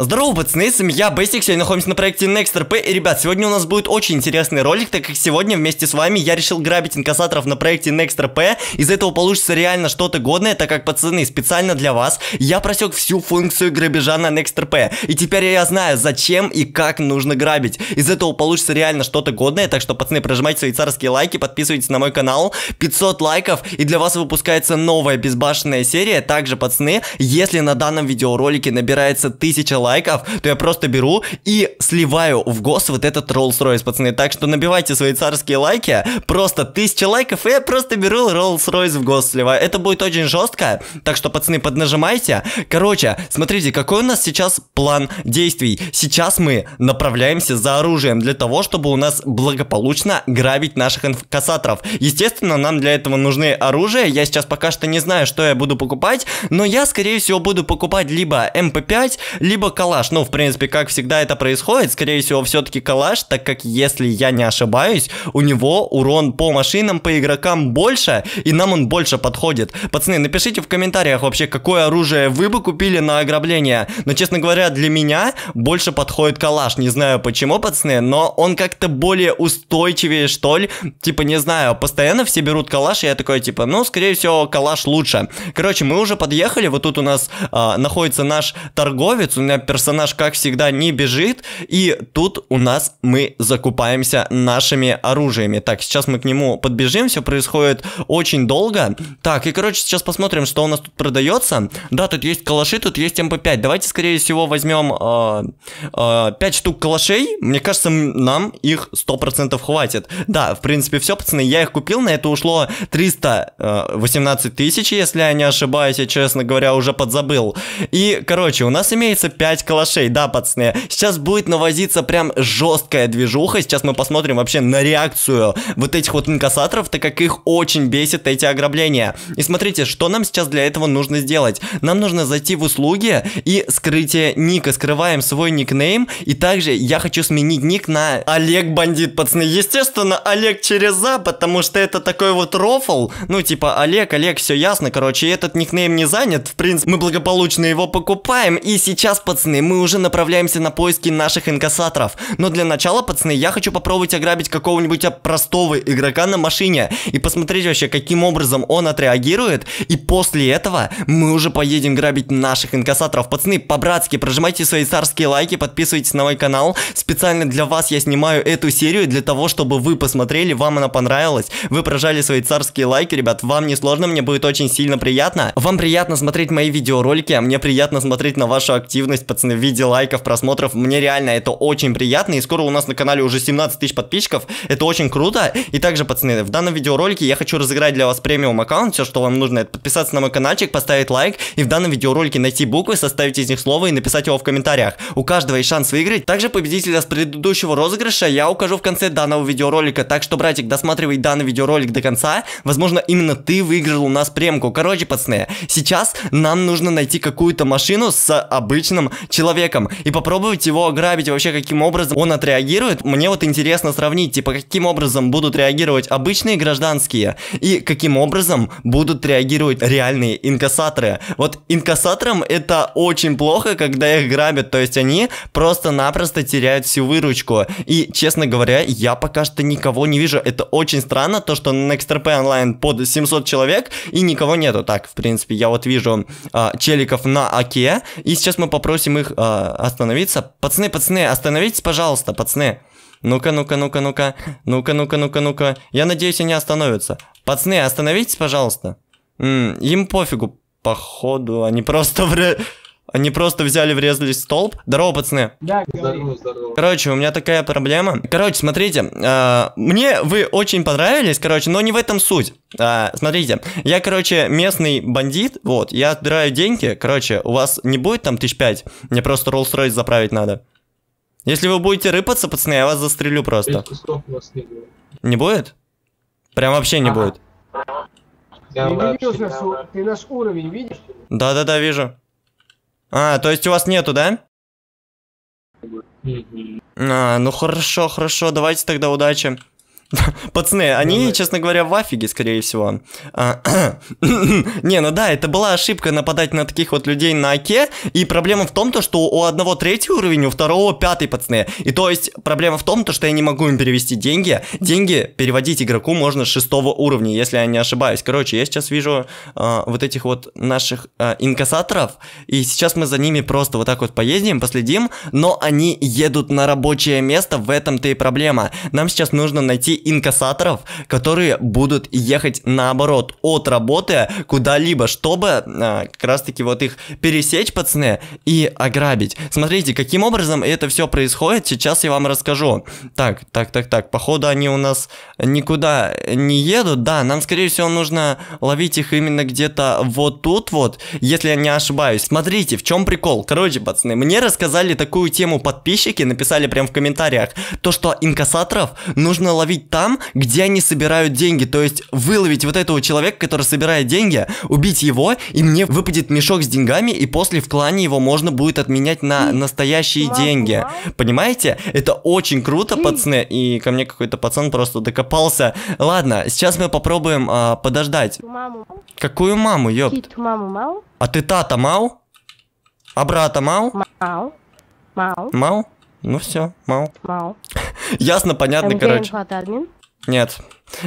Здорово, пацаны, с вами я, Бэстик, сегодня находимся на проекте NextRP, и, ребят, сегодня у нас будет очень интересный ролик, так как сегодня вместе с вами я решил грабить инкассаторов на проекте NextRP, из этого получится реально что-то годное, так как, пацаны, специально для вас я просек всю функцию грабежа на NextRP, и теперь я знаю, зачем и как нужно грабить, из этого получится реально что-то годное, так что, пацаны, прожимайте свои царские лайки, подписывайтесь на мой канал, 500 лайков, и для вас выпускается новая безбашенная серия, также, пацаны, если на данном видеоролике набирается 1000 лайков, лайков, то я просто беру и сливаю в гос вот этот Rolls-Royce, пацаны. Так что набивайте свои царские лайки, просто тысяча лайков, и я просто беру Rolls-Royce в гос сливаю. Это будет очень жестко, так что, пацаны, поднажимайте. Короче, смотрите, какой у нас сейчас план действий. Сейчас мы направляемся за оружием для того, чтобы у нас благополучно грабить наших инкассаторов. Естественно, нам для этого нужны оружие. Я сейчас пока что не знаю, что я буду покупать, но я, скорее всего, буду покупать либо MP5, эм либо коллаж. Ну, в принципе, как всегда это происходит, скорее всего, все-таки коллаж, так как, если я не ошибаюсь, у него урон по машинам, по игрокам больше, и нам он больше подходит. Пацаны, напишите в комментариях вообще, какое оружие вы бы купили на ограбление. Но, честно говоря, для меня больше подходит калаш. Не знаю почему, пацаны, но он как-то более устойчивее, что ли. Типа, не знаю, постоянно все берут калаш, и я такой, типа, ну, скорее всего, калаш лучше. Короче, мы уже подъехали, вот тут у нас а, находится наш торговец, у меня персонаж, как всегда, не бежит, и тут у нас мы закупаемся нашими оружиями. Так, сейчас мы к нему подбежим, все происходит очень долго. Так, и, короче, сейчас посмотрим, что у нас тут продается. Да, тут есть калаши, тут есть МП5. Эм Давайте, скорее всего, возьмем э, э, 5 штук калашей. Мне кажется, нам их 100% хватит. Да, в принципе, все, пацаны, я их купил, на это ушло 318 э, тысяч, если я не ошибаюсь, я, честно говоря, уже подзабыл. И, короче, у нас имеется 5 собирать калашей, да, пацаны? Сейчас будет навозиться прям жесткая движуха, сейчас мы посмотрим вообще на реакцию вот этих вот инкассаторов, так как их очень бесит эти ограбления. И смотрите, что нам сейчас для этого нужно сделать. Нам нужно зайти в услуги и скрытие ника, скрываем свой никнейм, и также я хочу сменить ник на Олег Бандит, пацаны. Естественно, Олег через за, потому что это такой вот рофл, ну типа Олег, Олег, все ясно, короче, этот никнейм не занят, в принципе, мы благополучно его покупаем, и сейчас, пацаны, пацаны, мы уже направляемся на поиски наших инкассаторов. Но для начала, пацаны, я хочу попробовать ограбить какого-нибудь простого игрока на машине и посмотреть вообще, каким образом он отреагирует. И после этого мы уже поедем грабить наших инкассаторов. Пацаны, по-братски прожимайте свои царские лайки, подписывайтесь на мой канал. Специально для вас я снимаю эту серию, для того, чтобы вы посмотрели, вам она понравилась. Вы прожали свои царские лайки, ребят, вам не сложно, мне будет очень сильно приятно. Вам приятно смотреть мои видеоролики, а мне приятно смотреть на вашу активность пацаны, в виде лайков, просмотров. Мне реально это очень приятно. И скоро у нас на канале уже 17 тысяч подписчиков. Это очень круто. И также, пацаны, в данном видеоролике я хочу разыграть для вас премиум аккаунт. Все, что вам нужно, это подписаться на мой каналчик, поставить лайк. И в данном видеоролике найти буквы, составить из них слово и написать его в комментариях. У каждого есть шанс выиграть. Также победителя с предыдущего розыгрыша я укажу в конце данного видеоролика. Так что, братик, досматривай данный видеоролик до конца. Возможно, именно ты выиграл у нас премку. Короче, пацаны, сейчас нам нужно найти какую-то машину с обычным человеком и попробовать его ограбить вообще каким образом он отреагирует. Мне вот интересно сравнить, типа каким образом будут реагировать обычные гражданские и каким образом будут реагировать реальные инкассаторы. Вот инкассаторам это очень плохо, когда их грабят, то есть они просто-напросто теряют всю выручку. И, честно говоря, я пока что никого не вижу. Это очень странно, то, что на XRP онлайн под 700 человек и никого нету. Так, в принципе, я вот вижу а, челиков на АКе, и сейчас мы попросим просим их э, остановиться. Пацаны, пацаны, остановитесь, пожалуйста, пацаны. Ну-ка, ну-ка, ну-ка, ну-ка, ну-ка, ну-ка, ну-ка, ну-ка. Я надеюсь, они остановятся. Пацаны, остановитесь, пожалуйста. М -м, им пофигу, походу, они просто... Они просто взяли, врезались в столб. Здорово, пацаны. Да, здорово, здорово. Короче, у меня такая проблема. Короче, смотрите, э, мне вы очень понравились, короче, но не в этом суть. Э, смотрите, я, короче, местный бандит, вот, я отбираю деньги, короче, у вас не будет там тысяч пять? Мне просто Rolls-Royce заправить надо. Если вы будете рыпаться, пацаны, я вас застрелю просто. не будет. Прям вообще не будет. ты наш уровень видишь? Да-да-да, вижу. А, то есть у вас нету, да? А, ну хорошо, хорошо, давайте тогда удачи. Пацаны, они, Давай. честно говоря, в афиге, скорее всего. А, не, ну да, это была ошибка нападать на таких вот людей на оке, и проблема в том, то, что у одного третий уровень, у второго пятый, пацаны. И то есть проблема в том, то, что я не могу им перевести деньги. Деньги переводить игроку можно с шестого уровня, если я не ошибаюсь. Короче, я сейчас вижу э, вот этих вот наших э, инкассаторов, и сейчас мы за ними просто вот так вот поездим, последим, но они едут на рабочее место, в этом-то и проблема. Нам сейчас нужно найти инкассаторов, которые будут ехать наоборот от работы куда-либо, чтобы а, как раз-таки вот их пересечь, пацаны, и ограбить. Смотрите, каким образом это все происходит, сейчас я вам расскажу. Так, так, так, так, походу они у нас никуда не едут, да, нам, скорее всего, нужно ловить их именно где-то вот тут вот, если я не ошибаюсь. Смотрите, в чем прикол. Короче, пацаны, мне рассказали такую тему подписчики, написали прям в комментариях, то, что инкассаторов нужно ловить там, где они собирают деньги. То есть выловить вот этого человека, который собирает деньги, убить его, и мне выпадет мешок с деньгами, и после в клане его можно будет отменять на настоящие деньги. Понимаете? Это очень круто, пацаны. И ко мне какой-то пацан просто докопался. Ладно, сейчас мы попробуем а, подождать. Какую маму, ёпт? А ты тата мау? А брата мау? Мау. Мау. Мау? Ну все, мау. Мау. Ясно, понятно, MDM короче. Клад, админ? Нет.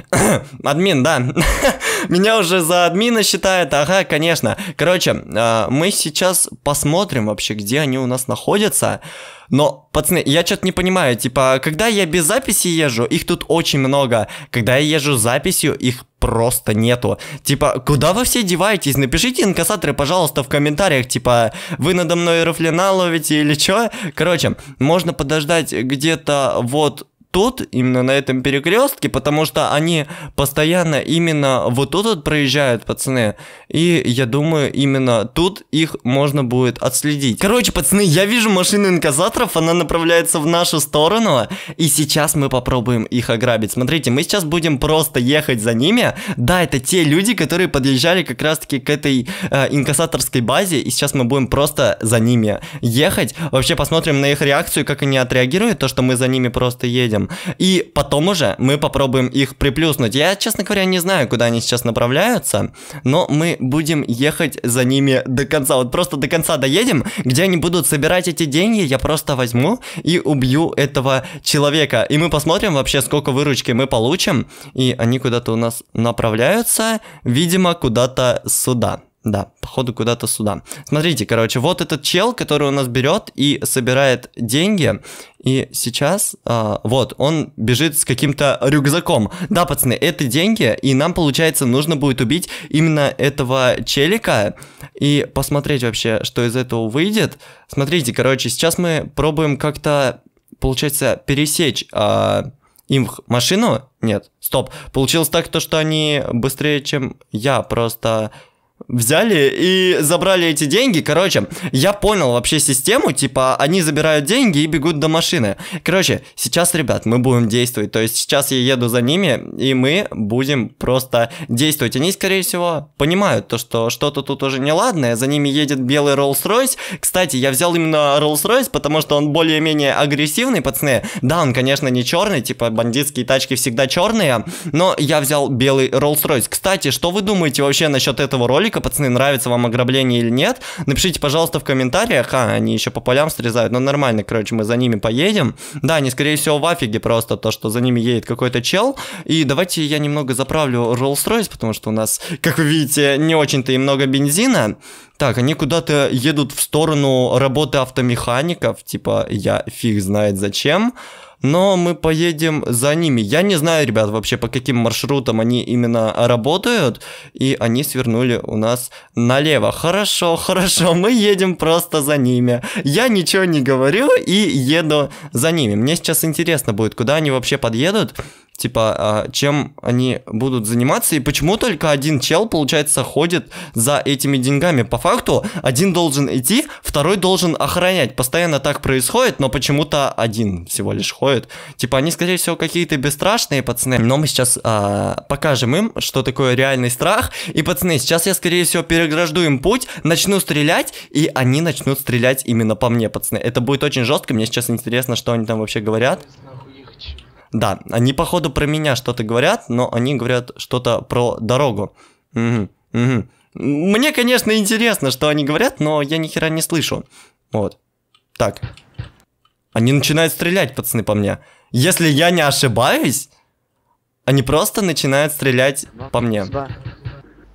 админ, да. Меня уже за админа считают, ага, конечно. Короче, а, мы сейчас посмотрим вообще, где они у нас находятся. Но, пацаны, я что-то не понимаю, типа, когда я без записи езжу, их тут очень много. Когда я езжу с записью, их просто нету. Типа, куда вы все деваетесь? Напишите, инкассаторы, пожалуйста, в комментариях, типа, вы надо мной рафлина ловите или чё? Короче, можно подождать где-то вот тут, именно на этом перекрестке, потому что они постоянно именно вот тут вот проезжают, пацаны. И я думаю, именно тут их можно будет отследить. Короче, пацаны, я вижу машину инкассаторов, она направляется в нашу сторону. И сейчас мы попробуем их ограбить. Смотрите, мы сейчас будем просто ехать за ними. Да, это те люди, которые подъезжали как раз-таки к этой э, инкассаторской базе. И сейчас мы будем просто за ними ехать. Вообще посмотрим на их реакцию, как они отреагируют, то, что мы за ними просто едем. Андерсоном. И потом уже мы попробуем их приплюснуть. Я, честно говоря, не знаю, куда они сейчас направляются, но мы будем ехать за ними до конца. Вот просто до конца доедем, где они будут собирать эти деньги, я просто возьму и убью этого человека. И мы посмотрим вообще, сколько выручки мы получим. И они куда-то у нас направляются, видимо, куда-то сюда. Да, походу куда-то сюда. Смотрите, короче, вот этот чел, который у нас берет и собирает деньги. И сейчас, э, вот, он бежит с каким-то рюкзаком. Да, пацаны, это деньги, и нам, получается, нужно будет убить именно этого челика и посмотреть вообще, что из этого выйдет. Смотрите, короче, сейчас мы пробуем как-то, получается, пересечь... Э, им машину? Нет, стоп. Получилось так, то, что они быстрее, чем я, просто взяли и забрали эти деньги. Короче, я понял вообще систему, типа, они забирают деньги и бегут до машины. Короче, сейчас, ребят, мы будем действовать. То есть сейчас я еду за ними, и мы будем просто действовать. Они, скорее всего, понимают то, что что-то тут уже неладное. За ними едет белый Rolls-Royce. Кстати, я взял именно Rolls-Royce, потому что он более-менее агрессивный, пацаны. Да, он, конечно, не черный, типа, бандитские тачки всегда черные, но я взял белый Rolls-Royce. Кстати, что вы думаете вообще насчет этого ролика? пацаны, нравится вам ограбление или нет, напишите, пожалуйста, в комментариях. А, они еще по полям срезают, но ну, нормально, короче, мы за ними поедем. Да, они, скорее всего, в афиге просто, то, что за ними едет какой-то чел. И давайте я немного заправлю Rolls-Royce, потому что у нас, как вы видите, не очень-то и много бензина. Так, они куда-то едут в сторону работы автомехаников, типа, я фиг знает зачем но мы поедем за ними. Я не знаю, ребят, вообще по каким маршрутам они именно работают, и они свернули у нас налево. Хорошо, хорошо, мы едем просто за ними. Я ничего не говорю и еду за ними. Мне сейчас интересно будет, куда они вообще подъедут, типа, а, чем они будут заниматься, и почему только один чел, получается, ходит за этими деньгами. По факту, один должен идти, второй должен охранять. Постоянно так происходит, но почему-то один всего лишь ходит. Типа, они, скорее всего, какие-то бесстрашные пацаны, но мы сейчас а, покажем им, что такое реальный страх. И, пацаны, сейчас я, скорее всего, перегражду им путь, начну стрелять, и они начнут стрелять именно по мне, пацаны. Это будет очень жестко, мне сейчас интересно, что они там вообще говорят. Да, они походу про меня что-то говорят, но они говорят что-то про дорогу. Угу, угу. Мне, конечно, интересно, что они говорят, но я ни хера не слышу. Вот. Так. Они начинают стрелять, пацаны, по мне. Если я не ошибаюсь, они просто начинают стрелять по мне.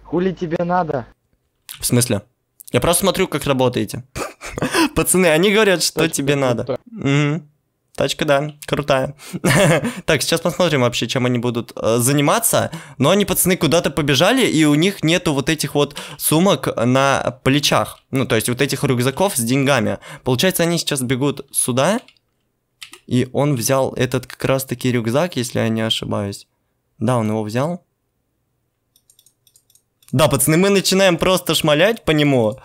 Хули тебе надо? В смысле? Я просто смотрю, как работаете. Пацаны, они говорят, что тебе надо. Угу. Тачка, да, крутая. так, сейчас посмотрим вообще, чем они будут э, заниматься. Но они, пацаны, куда-то побежали, и у них нету вот этих вот сумок на плечах. Ну, то есть вот этих рюкзаков с деньгами. Получается, они сейчас бегут сюда, и он взял этот как раз-таки рюкзак, если я не ошибаюсь. Да, он его взял. Да, пацаны, мы начинаем просто шмалять по нему.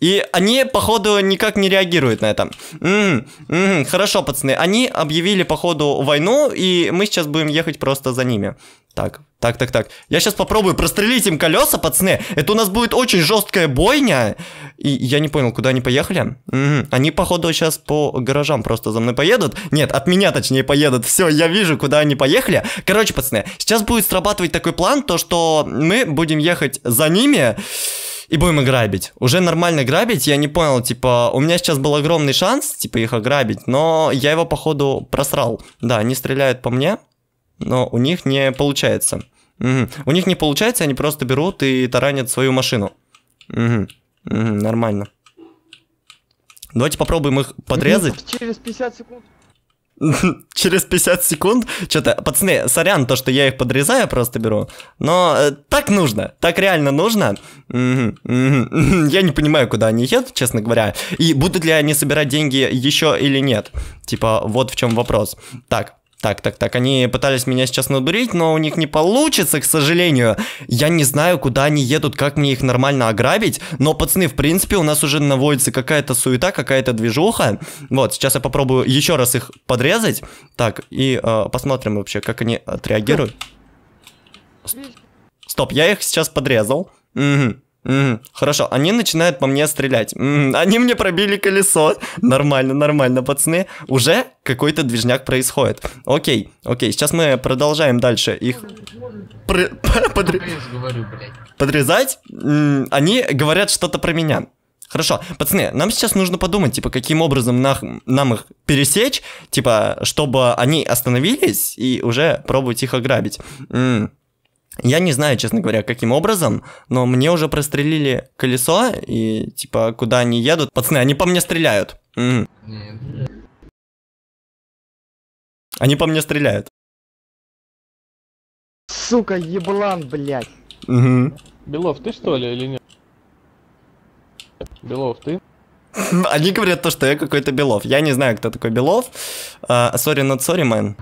И они, походу, никак не реагируют на это. М-м, м хорошо, пацаны. Они объявили, походу, войну, и мы сейчас будем ехать просто за ними. Так, так, так, так. Я сейчас попробую прострелить им колеса, пацаны. Это у нас будет очень жесткая бойня. И я не понял, куда они поехали. Угу. Они, походу, сейчас по гаражам просто за мной поедут. Нет, от меня, точнее, поедут. Все, я вижу, куда они поехали. Короче, пацаны, сейчас будет срабатывать такой план, то, что мы будем ехать за ними и будем их грабить. Уже нормально грабить, я не понял, типа, у меня сейчас был огромный шанс, типа, их ограбить, но я его, походу, просрал. Да, они стреляют по мне, но у них не получается. Угу. У них не получается, они просто берут и таранят свою машину. Угу. Угу, нормально. Давайте попробуем их подрезать. Через 50 секунд через 50 секунд. Что-то, пацаны, сорян, то, что я их подрезаю, просто беру. Но э, так нужно, так реально нужно. Я не понимаю, куда они едут, честно говоря. И будут ли они собирать деньги еще или нет. Типа, вот в чем вопрос. Так, так, так, так, они пытались меня сейчас надурить, но у них не получится, к сожалению. Я не знаю, куда они едут, как мне их нормально ограбить. Но, пацаны, в принципе, у нас уже наводится какая-то суета, какая-то движуха. Вот, сейчас я попробую еще раз их подрезать. Так, и э, посмотрим вообще, как они отреагируют. Стоп, я их сейчас подрезал. Угу. Угу, хорошо, они начинают по мне стрелять. М-м, они мне пробили колесо. Нормально, нормально, пацаны. Уже какой-то движняк происходит. Окей, окей, сейчас мы продолжаем дальше их... Подрезать? они говорят что-то про меня. Хорошо, пацаны, нам сейчас нужно подумать, типа, каким образом на, нам их пересечь, типа, чтобы они остановились и уже пробовать их ограбить. М-м. Я не знаю, честно говоря, каким образом, но мне уже прострелили колесо, и типа, куда они едут. Пацаны, они по мне стреляют. М Они по мне стреляют. Сука, еблан, блядь. Угу. Белов, ты что ли или нет? Белов, ты? Они говорят то, что я какой-то Белов. Я не знаю, кто такой Белов. Сори, над сори, мэн.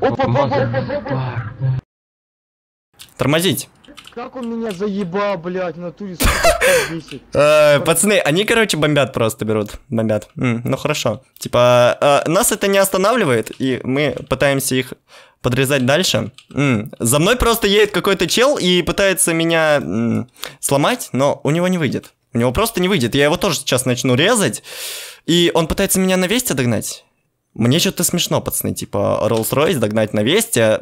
Тормозить. Как он меня заебал, блядь, на натуре э, Пацаны, они, короче, бомбят просто берут. Бомбят. Ну хорошо. Типа, э, нас это не останавливает, и мы пытаемся их подрезать дальше. За мной просто едет какой-то чел и пытается меня сломать, но у него не выйдет. У него просто не выйдет. Я его тоже сейчас начну резать. И он пытается меня на весте догнать. Мне что-то смешно, пацаны, типа Rolls-Royce догнать на Весте.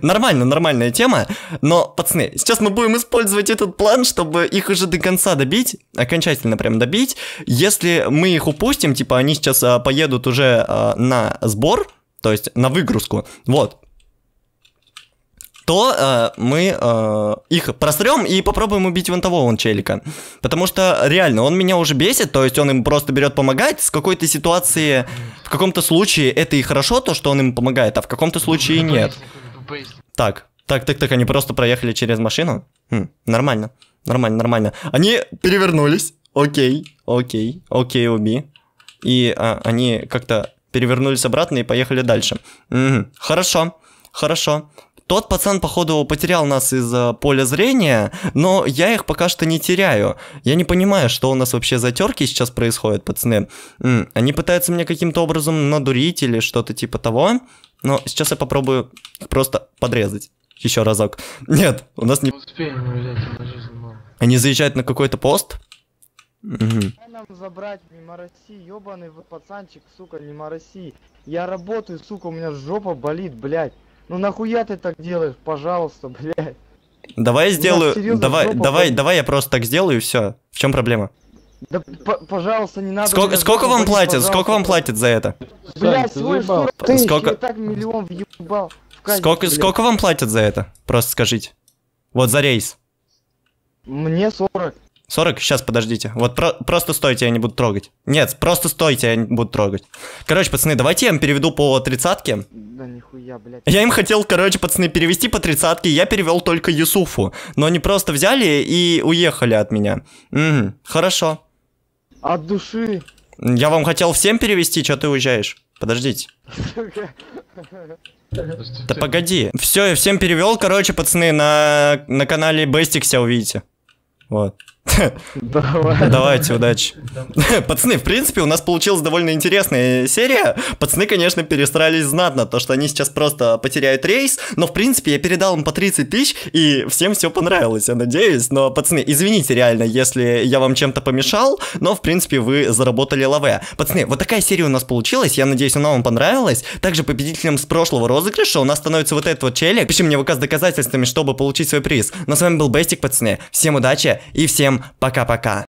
Нормально, нормальная тема. Но, пацаны, сейчас мы будем использовать этот план, чтобы их уже до конца добить, окончательно прям добить. Если мы их упустим, типа они сейчас а, поедут уже а, на сбор, то есть на выгрузку. Вот, то э, мы э, их прострем и попробуем убить вон того вон челика. Потому что реально, он меня уже бесит, то есть он им просто берет помогать. С какой-то ситуации, в каком-то случае это и хорошо, то, что он им помогает, а в каком-то случае нет. Так, так, так, так, они просто проехали через машину. Хм, нормально, нормально, нормально. Они перевернулись. Окей, окей, окей, уби. И а, они как-то перевернулись обратно и поехали дальше. Угу, хорошо, хорошо. Тот пацан, походу, потерял нас из поля зрения, но я их пока что не теряю. Я не понимаю, что у нас вообще за терки сейчас происходят, пацаны. Они пытаются меня каким-то образом надурить или что-то типа того. Но сейчас я попробую их просто подрезать. Еще разок. Нет, у нас не... Они заезжают на какой-то пост. Угу. нам забрать, не мороси, ёбаный вы пацанчик, сука, не мороси. Я работаю, сука, у меня жопа болит, блядь. Ну нахуя ты так делаешь, пожалуйста, блядь. Давай я сделаю, давай, давай, давай я просто так сделаю и все. В чем проблема? Да, пожалуйста, не надо. Сколько, сколько вам платят? Сколько вам платят за это? Блять, свой ты сколько... так миллион въебал. сколько, сколько вам платят за это? Просто скажите. Вот за рейс. Мне 40. 40? Сейчас, подождите. Вот про просто стойте, я не буду трогать. Нет, просто стойте, я не буду трогать. Короче, пацаны, давайте я им переведу по тридцатке. Да нихуя, блядь. Я им хотел, короче, пацаны, перевести по тридцатке, я перевел только Юсуфу. Но они просто взяли и уехали от меня. Угу, хорошо. От души. Я вам хотел всем перевести, что ты уезжаешь? Подождите. Да погоди. Все, я всем перевел, короче, пацаны, на, на канале Бестикся увидите. Вот. Давай, Давайте, удачи. Пацаны, в принципе, у нас получилась довольно интересная серия. Пацаны, конечно, перестарались знатно, то, что они сейчас просто потеряют рейс, но, в принципе, я передал им по 30 тысяч, и всем все понравилось, я надеюсь. Но, пацаны, извините реально, если я вам чем-то помешал, но, в принципе, вы заработали лаве. Пацаны, вот такая серия у нас получилась, я надеюсь, она вам понравилась. Также победителем с прошлого розыгрыша у нас становится вот этот вот челик. Пиши мне в указ доказательствами, чтобы получить свой приз. Но ну, с вами был Бестик, пацаны. Всем удачи и всем Пока-пока.